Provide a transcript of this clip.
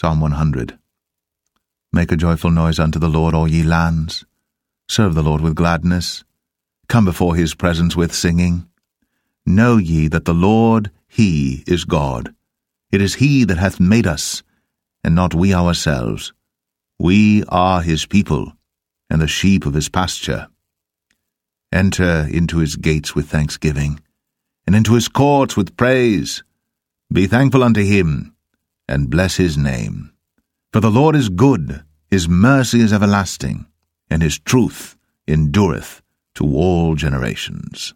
Psalm 100. Make a joyful noise unto the Lord, all ye lands. Serve the Lord with gladness. Come before his presence with singing. Know ye that the Lord, he is God. It is he that hath made us, and not we ourselves. We are his people, and the sheep of his pasture. Enter into his gates with thanksgiving, and into his courts with praise. Be thankful unto him and bless his name. For the Lord is good, his mercy is everlasting, and his truth endureth to all generations.